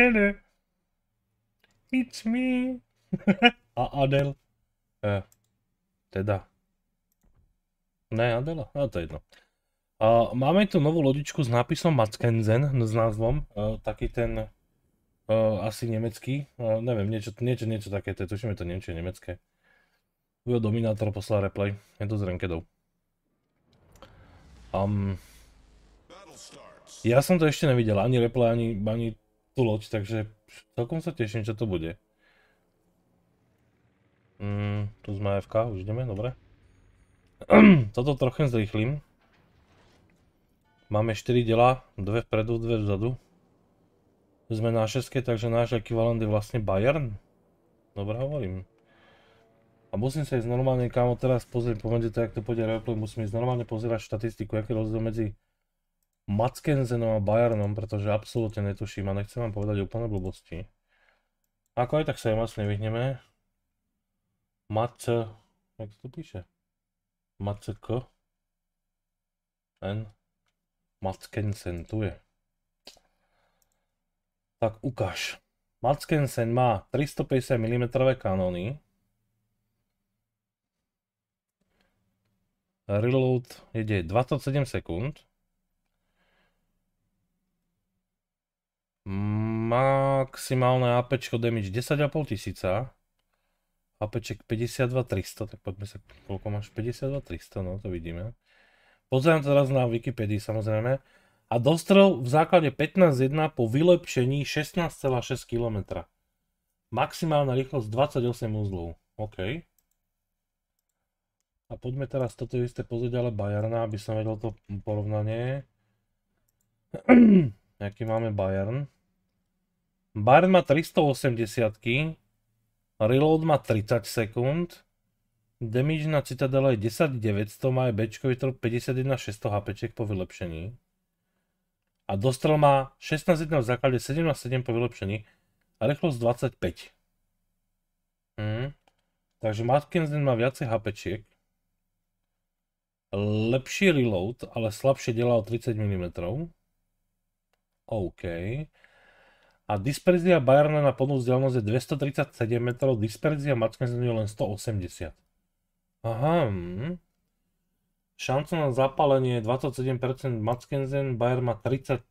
Hello. It's me. A Adel. E, teda. Ne, Adela, no to je jedno. máme tu novú lodičku s nápisom Mackenzen, s názvom, e, taký ten e, asi nemecký, e, neviem, niečo, niečo, niečo také, to je, to niečo nemecké. Ujo Dominátor poslal replay, je to s Renkedou. Um, ja som to ešte nevidel, ani replay, ani, ani tú loď, takže celkom sa teším, čo to bude. Mm, tu sme AFK, už ideme, dobre. Toto trochu zrýchlim. Máme 4 dela, 2 vpredu, 2 vzadu. Sme na 6, takže náš ekvivalent je vlastne Bayern. Dobre hovorím. A musím sa ísť normálne, kámo, teraz pozrieť, pomedzi to, jak to pôjde replay, musím ísť normálne pozrieť štatistiku, aký rozdiel medzi Mackenzenom a Bayernom, pretože absolútne netuším a nechcem vám povedať úplne blbosti. Ako aj tak sa im nevyhneme. Mac... Jak to píše? Macek... N... Mackensen, tu je. Tak ukáž. Mackensen má 350 mm kanóny. Reload ide 27 sekúnd. Maximálne AP damage 10,5 tisíca. AP 52-300, tak poďme sa, koľko máš? 52-300, no to vidíme. Pozerám teraz na Wikipedii samozrejme. A dostrel v základe 15.1 po vylepšení 16,6 km. Maximálna rýchlosť 28 uzlov. OK. A poďme teraz toto isté pozrieť ale Bayerna, aby som vedel to porovnanie. Jaký máme Bayern. Bard má 380 Reload má 30 sekúnd. Damage na citadelo je 10 900, má aj Bčko, je 51 600 HP po vylepšení. A dostrel má 16 1 v základe, 17 7 po vylepšení a rýchlosť 25. Mhm. Takže Matkinson má viacej HP. Lepší reload, ale slabšie dela o 30 mm. OK a disperzia Bayerna na plnú vzdialenosť je 237 metrov, disperzia je len 180. Aha, hm. Šanca na zapálenie je 27%, Mackenzen, Bayer má 35,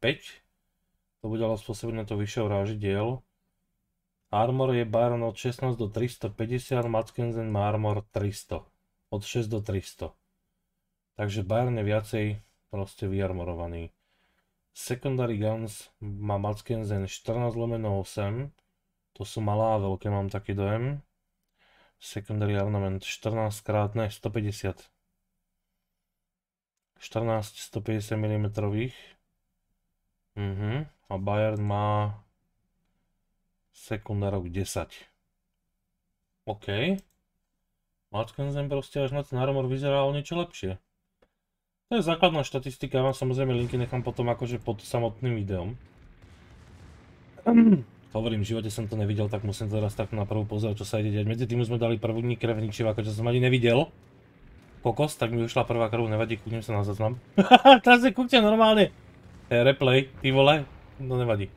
to bude ale na to vyššie vražidiel. Armor je Bayern od 16 do 350, Mackenzen má armor 300, od 6 do 300. Takže Bayern je viacej proste vyarmorovaný. Secondary Guns má Mackenzen 14 lomeno 8. To sú malá a veľké, mám taký dojem. Secondary Armament 14 krát, ne, 150. 14 150 mm. uh A Bayern má sekundárok 10. OK. Mackenzen proste až na ten armor vyzerá o niečo lepšie. To je základná štatistika, ja vám samozrejme linky nechám potom akože pod samotným videom. Hovorím, v živote som to nevidel, tak musím teraz tak na prvú pozerať, čo sa ide deť. Medzi tým sme dali prvú dní krev ničiváka, akože som ani nevidel. Kokos, tak mi ušla prvá krv, nevadí, kúknem sa na zaznam. teraz si kúkte normálne. Hey, replay, ty vole, no nevadí.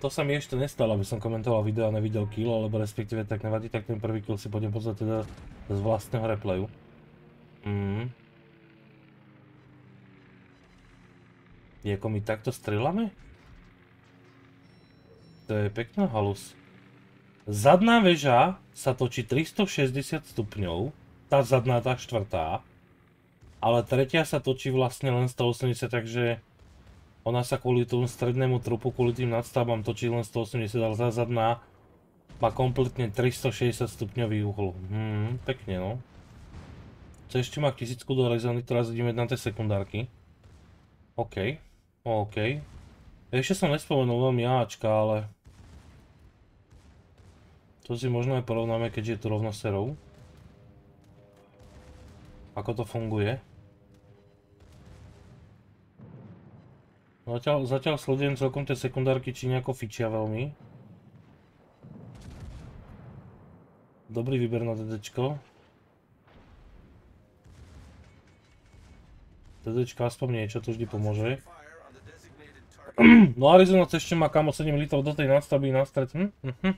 To sa mi ešte nestalo, aby som komentoval video a nevidel kill, alebo respektíve tak nevadí, tak ten prvý kill si pôjdem pozerať teda z vlastného replayu. Mm. Jako my takto strelame? To je pekná halus. Zadná väža sa točí 360 stupňov, tá zadná, tá štvrtá, ale tretia sa točí vlastne len 180, takže ona sa kvôli tomu strednému trupu, kvôli tým nadstavbám točí len 180, ale zadná má kompletne 360 stupňový uhol. Hmm, pekne no. Coś ma tisícku dorezany, teraz ideme na tie sekundárky. OK, OK. Ešte som nespomenul veľmi Ačka, ale... To si možno aj porovnáme, keďže je to rovno serov. Ako to funguje. Zatiaľ, zatiaľ sledujem celkom tie sekundárky, či nejako fičia veľmi. Dobrý výber na DDčko. TDčka, aspoň niečo, to vždy pomôže. No Arizona ešte má kamo 7 litrov do tej nadstavby na stred. Hm, hm, hm.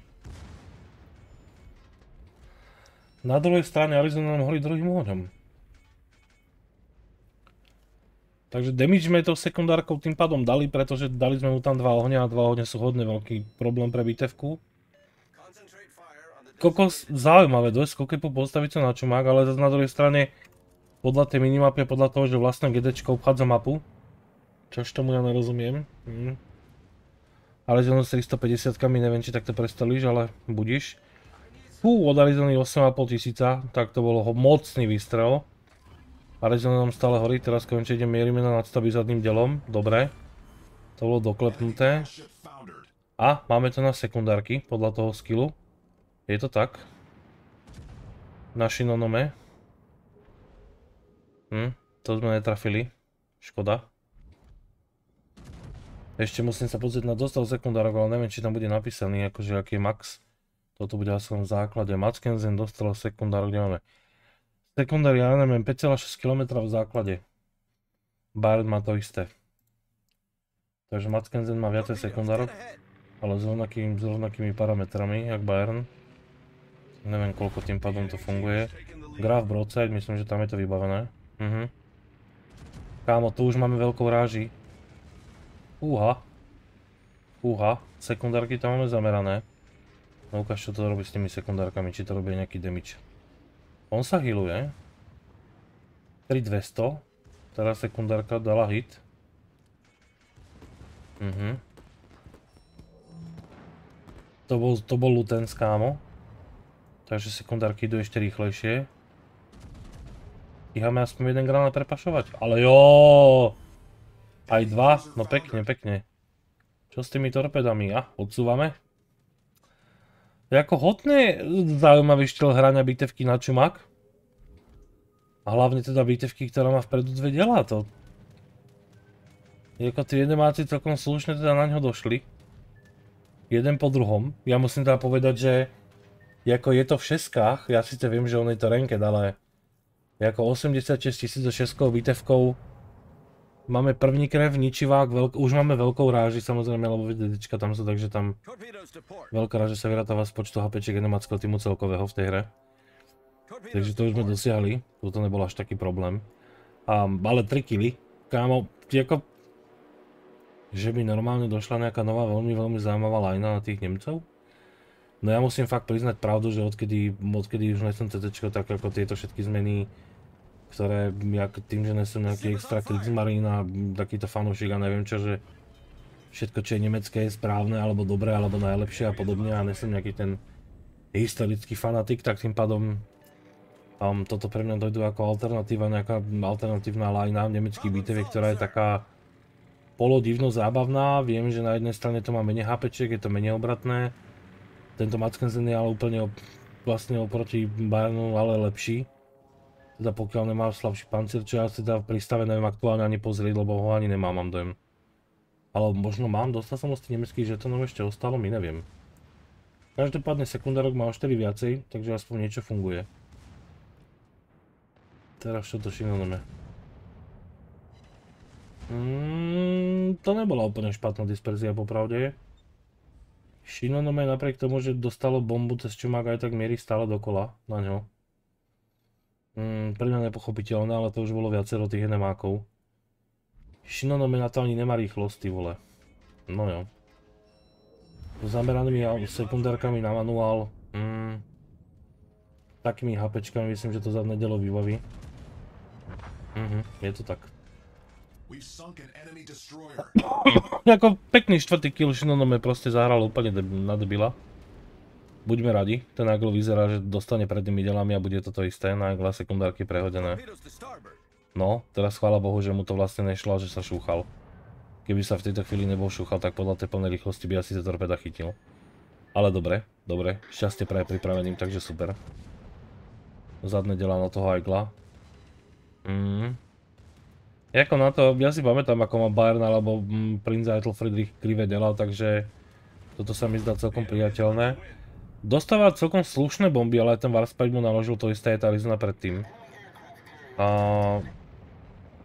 Na druhej strane Arizona nám horí druhým ohňom. Takže damage sme to sekundárkou tým pádom dali, pretože dali sme mu tam dva ohňa a dva ohňa sú hodne veľký problém pre bitevku. Kokos, zaujímavé, dosť kokepu postaviť sa na čumák, ale zase na druhej strane podľa tej minimapy a podľa toho, že vlastne GD obchádza mapu. Čož tomu ja nerozumiem. Hm. Ale s 350 kami neviem, či takto prestelíš, ale budíš. Fú, odali zelený 8,5 tisíca, tak to bolo mocný výstrel. Arizona nám stále horí, teraz idem mierime na nadstavy zadným delom, dobre. To bolo doklepnuté. A máme to na sekundárky, podľa toho skillu. Je to tak. Naši nonome, Hm, to sme netrafili. Škoda. Ešte musím sa pozrieť na dostav sekundárok, ale neviem, či tam bude napísaný, akože aký je max. Toto bude asi len v základe. Mackenzen dostal sekundárok, kde máme. Sekundár, ja neviem, 5,6 km v základe. Bayern má to isté. Takže Mackenzen má viacej sekundárok, ale s, s rovnakými parametrami, jak Bayern. Neviem, koľko tým pádom to funguje. Graf Broadside, myslím, že tam je to vybavené. Mhm. Kámo, tu už máme veľkou ráži. Úha. Úha. Sekundárky tam máme zamerané. No ukáž, čo to robí s tými sekundárkami, či to robí nejaký damage. On sa healuje. 3200. Teraz sekundárka dala hit. Mhm. To bol, to bol Lutens, kámo. Takže sekundárky idú ešte rýchlejšie. Stíhame aspoň jeden granát prepašovať. Ale jo! Aj dva? No pekne, pekne. Čo s tými torpedami? A, odsúvame. Je ako hodne zaujímavý štýl hrania bitevky na čumák. A hlavne teda bitevky, ktorá má vpredu dve delá. To... ako tí jedemáci celkom slušne teda na ňo došli. Jeden po druhom. Ja musím teda povedať, že... Jako je to v šeskách, ja síce viem, že on je to ranked, ale ako 86 tisíc so 6 výtevkou. Máme první krev, ničivák, veľk, už máme veľkou ráži samozrejme, lebo dedečka tam sú, takže tam veľká ráže sa vyratáva z počtu HPček enemáckého týmu celkového v tej hre. Takže to už sme dosiahli, toto nebol až taký problém. A, ale 3 kily, kámo, ako... Že by normálne došla nejaká nová veľmi, veľmi zaujímavá lajna na tých Nemcov? No ja musím fakt priznať pravdu, že odkedy, odkedy už nesem CT, tak ako tieto všetky zmeny ktoré ja tým, že nesom nejaký extra Kriegsmarine a takýto fanúšik a neviem čo, že všetko, čo je nemecké, je správne, alebo dobré, alebo najlepšie a podobne a nesom nejaký ten historický fanatik, tak tým pádom um, toto pre mňa dojdu ako alternatíva, nejaká alternatívna lajna nemecký bitevie, ktorá je taká polodivno zábavná, viem, že na jednej strane to má menej HPček, je to menej obratné, tento Mackensen je ale úplne op- vlastne oproti Bayernu ale lepší, teda pokiaľ nemá slabší pancier, čo ja si teda pristave neviem aktuálne ani pozrieť, lebo ho ani nemám, mám dojem. Ale možno mám, dostal som ho z tých nemeckých ešte ostalo my neviem. Každopádne sekundárok má o 4 viacej, takže aspoň niečo funguje. Teraz čo to šinoneme? No mm, to nebola úplne špatná disperzia popravde. Shinonome napriek tomu, že dostalo bombu cez čumák aj tak mierí stále dokola na ňo. Mm, pre mňa nepochopiteľné, ale to už bolo viacero tých enemákov. to ani nemá rýchlosť, ty vole. No jo. Zameranými sekundárkami na manuál. Mm, takými HPčkami myslím, že to za nedelo vybaví. Mhm, je to tak. Ako pekný štvrtý kill Shinonome proste zahral úplne deb na debila. Buďme radi, ten Agl vyzerá, že dostane pred nimi delami a bude toto isté, na sekundárky prehodené. No, teraz chvála Bohu, že mu to vlastne nešlo, že sa šúchal. Keby sa v tejto chvíli nebol šúchal, tak podľa tej plnej rýchlosti by asi sa torpeda chytil. Ale dobre, dobre, šťastie pre pripraveným, takže super. Zadne delá na toho Agla. Mm. Jako na to, ja si pamätám, ako má Bayern alebo mm, Prince Eitel Friedrich krivé delá, takže toto sa mi zdá celkom priateľné. Dostáva celkom slušné bomby, ale ten Warspite mu naložil to isté, tá predtým. Uh,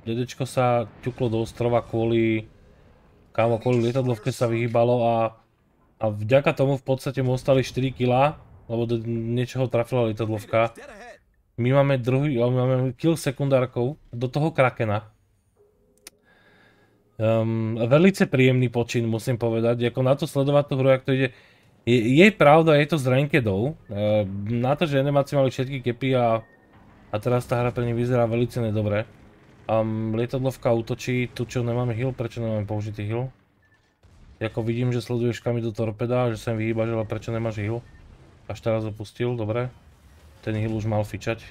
dedečko sa ťuklo do ostrova kvôli... Kámo, kvôli lietadlovke sa vyhýbalo a... A vďaka tomu v podstate mu ostali 4 kila, lebo do niečoho trafila lietadlovka. My máme druhý, my máme kill sekundárkov do toho Krakena. Um, velice príjemný počin, musím povedať. Ako na to sledovať tú hru, jak to ide je, je pravda, je to z rankedov. E, na to, že enemáci mali všetky kepy a, a teraz tá hra pre nich vyzerá veľmi nedobre. Um, lietadlovka útočí, tu čo nemáme heal, prečo nemáme použitý heal? Jako vidím, že sleduješ kami do torpeda, že sa im vyhýbaš, ale prečo nemáš heal? Až teraz opustil, dobre. Ten heal už mal fičať.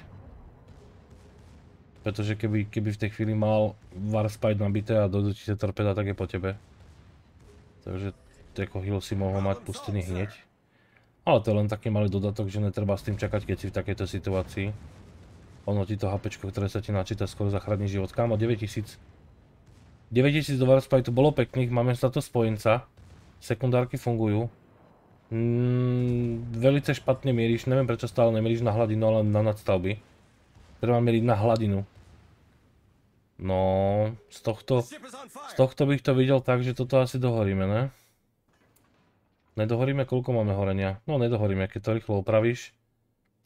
Pretože keby, keby v tej chvíli mal Warspite nabité a dojdu ti torpeda, tak je po tebe. Takže ako hill si mohol mať pustený hneď. Ale to je len taký malý dodatok, že netreba s tým čakať, keď si v takejto situácii. Ono ti to HP, ktoré sa ti načíta, skoro zachrání život. Kámo, 9000. 9000 do Warspite, bolo pekných, máme sa to spojenca. Sekundárky fungujú. Mm, velice špatne mieríš, neviem prečo stále nemieríš na hladinu, ale na nadstavby. Treba mieriť na hladinu. No, z tohto, z tohto bych to videl tak, že toto asi dohoríme, ne? Nedohoríme, koľko máme horenia? No nedohoríme, keď to rýchlo opravíš,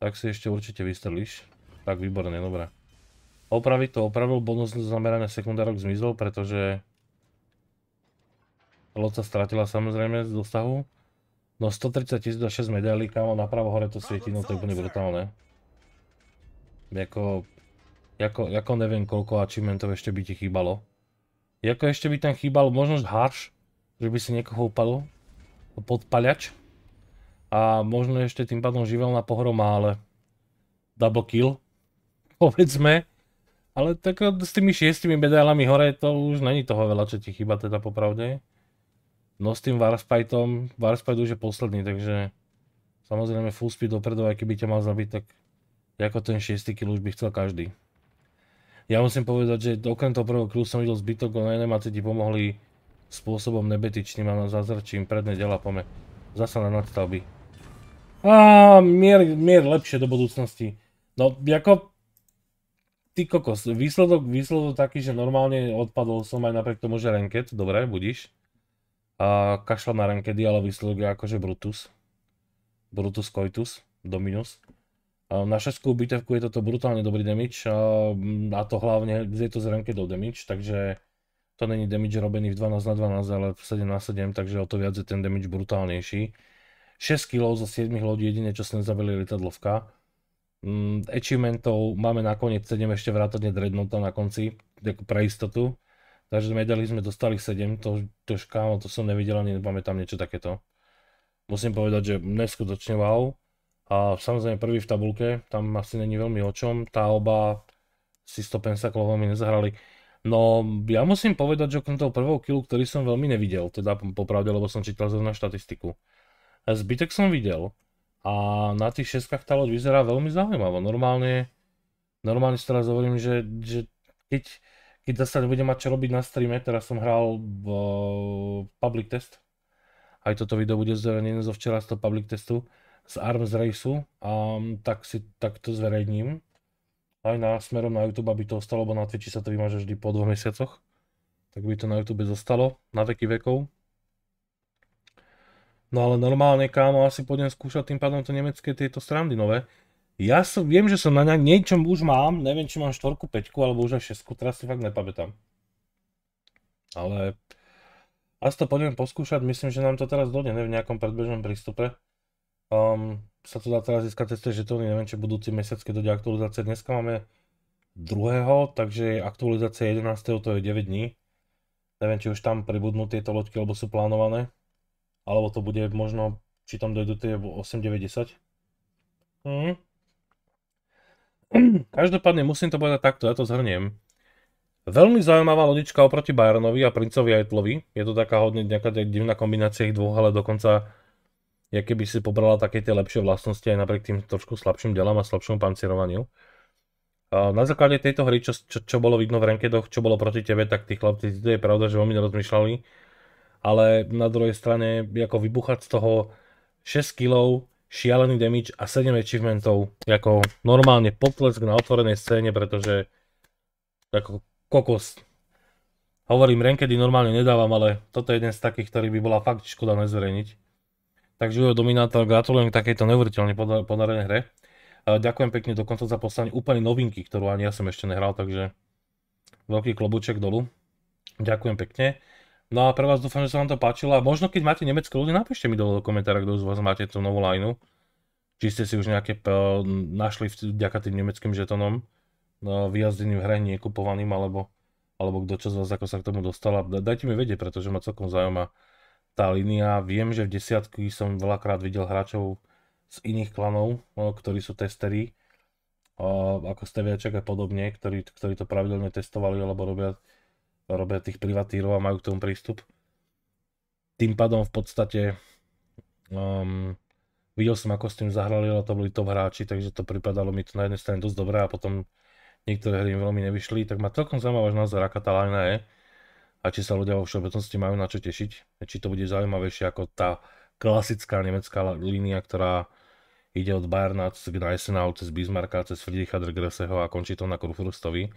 tak si ešte určite vystrelíš. Tak výborné dobre. Opraviť to opravil, bonus zameraný sekundárok zmizol, pretože loď sa stratila samozrejme z dostahu. No 130 tisíc a 6 medailí, kámo, napravo hore to svieti, no to je úplne brutálne. Jako, jako, jako neviem koľko achievementov ešte by ti chýbalo. Jako ešte by tam chýbal, možno harš, že by si niekoho upadol, podpaľač. A možno ešte tým pádom živelná pohroma, ale double kill, povedzme. Ale tak s tými šiestimi medailami hore to už není toho veľa, čo ti chyba teda popravde. No s tým Warspiteom, Warspite už je posledný, takže samozrejme full speed dopredu, aj keby ťa mal zabiť, tak ako ten 6 kill už by chcel každý. Ja musím povedať, že okrem toho prvého kill som videl zbytok, on NMAC ti pomohli spôsobom nebetičným a zazrčím predne dela pome. Zasa na nadstavby. Áááá, mier, mier lepšie do budúcnosti. No, ako... Ty kokos, výsledok, výsledok taký, že normálne odpadol som aj napriek tomu, že renket, dobre, budíš. A kašľa na renkedy, ale výsledok je akože Brutus. Brutus Coitus, Dominus. Na šestku bitevku je toto brutálne dobrý damage a mm, to hlavne je to z rankedov damage, takže to není damage robený v 12 na 12, ale v 7 na 7, takže o to viac je ten damage brutálnejší. 6 kg zo 7 lodí, jedine čo sme zabili lietadlovka. Mm, achievementov máme nakoniec 7 ešte vrátane dreadnota na konci, ako pre istotu. Takže medali sme dostali 7, to, to škámo, to som nevidel, ani nepamätám niečo takéto. Musím povedať, že neskutočne wow. A samozrejme prvý v tabulke, tam asi není veľmi o čom, tá oba si 100 pensaklovami nezahrali. No, ja musím povedať, že okrem toho prvého killu, ktorý som veľmi nevidel, teda popravde, lebo som čítal zrovna štatistiku. E, zbytek som videl a na tých šeskách tá loď vyzerá veľmi zaujímavo. Normálne, normálne si teraz hovorím, že, že keď, keď zase nebudem mať čo robiť na streame, teraz som hral v uh, public test, aj toto video bude zverejnené zo včera z toho public testu, z Arms Raceu, um, tak, si, takto zverejním aj na, smerom na YouTube, aby to ostalo, bo na Twitchi sa to vymaže vždy po dvoch mesiacoch. Tak by to na YouTube zostalo, na veky vekov. No ale normálne, kámo, asi pôjdem skúšať tým pádom to nemecké tieto strandy nové. Ja som, viem, že som na nejak, niečom už mám, neviem, či mám 4, 5 alebo už aj 6, teraz si fakt nepamätám. Ale asi to pôjdem poskúšať, myslím, že nám to teraz dojde, neviem, v nejakom predbežnom prístupe. Um, sa to dá teraz získať cez tie žetóny, neviem, či budúci mesiac, keď dojde aktualizácia. Dneska máme druhého, takže aktualizácia 11. to je 9 dní. Neviem, či už tam pribudnú tieto loďky, alebo sú plánované. Alebo to bude možno, či tam dojdú tie 8, 9, 10. Každopádne musím to povedať takto, ja to zhrniem. Veľmi zaujímavá lodička oproti Bayernovi a Princovi Eitlovi. Je to taká hodne nejaká divná kombinácia ich dvoch, ale dokonca ja keby si pobrala také tie lepšie vlastnosti aj napriek tým trošku slabším delám a slabšom pancirovaniu. Na základe tejto hry, čo, čo, čo bolo vidno v rankedoch, čo bolo proti tebe, tak tí chlapci, to je pravda, že veľmi nerozmýšľali, ale na druhej strane, ako vybuchať z toho 6 kg, šialený damage a 7 achievementov, ako normálne potlesk na otvorenej scéne, pretože ako kokos. Hovorím, rankedy normálne nedávam, ale toto je jeden z takých, ktorý by bola fakt škoda nezverejniť. Takže Jujo Dominátor, gratulujem k takejto neuveriteľne podarenej hre. Ďakujem pekne dokonca za poslanie úplne novinky, ktorú ani ja som ešte nehral, takže veľký klobuček dolu. Ďakujem pekne. No a pre vás dúfam, že sa vám to páčilo a možno keď máte nemecké ľudí, napíšte mi dole do komentára, kto z vás máte tú novú lineu. Či ste si už nejaké našli vďaka tým nemeckým žetonom no, vyjazdeným v hre, nekupovaným, alebo, alebo kto čo z vás ako sa k tomu dostal. Dajte mi vedieť, pretože ma celkom zaujíma tá línia. Viem, že v desiatky som veľakrát videl hráčov z iných klanov, ktorí sú testery, ako Steviaček a podobne, ktorí, ktorí to pravidelne testovali alebo robia, robia tých privatírov a majú k tomu prístup. Tým pádom v podstate um, videl som, ako s tým zahrali, ale to boli top hráči, takže to pripadalo mi to na jednej strane dosť dobré a potom niektoré hry im veľmi nevyšli, tak ma celkom zaujímavá, že názor, aká tá je a či sa ľudia vo všeobecnosti majú na čo tešiť, či to bude zaujímavejšie ako tá klasická nemecká línia, ktorá ide od Bayerna cez Gneisenau, cez Bismarcka, cez Friedricha Dregreseho a končí to na Kurfürstovi.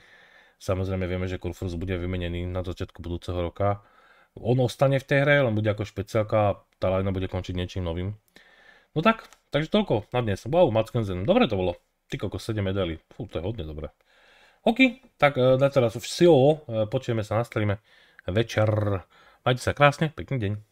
Samozrejme vieme, že Kurfürst bude vymenený na začiatku budúceho roka. On ostane v tej hre, len bude ako špeciálka a tá lajna bude končiť niečím novým. No tak, takže toľko na dnes. Wow, Mackenzen, dobre to bolo. Ty koľko, 7 medailí. Fú, to je hodne dobré. OK, tak e, teraz už si e, počujeme sa nastavíme večer. Majte sa krásne, pekný deň.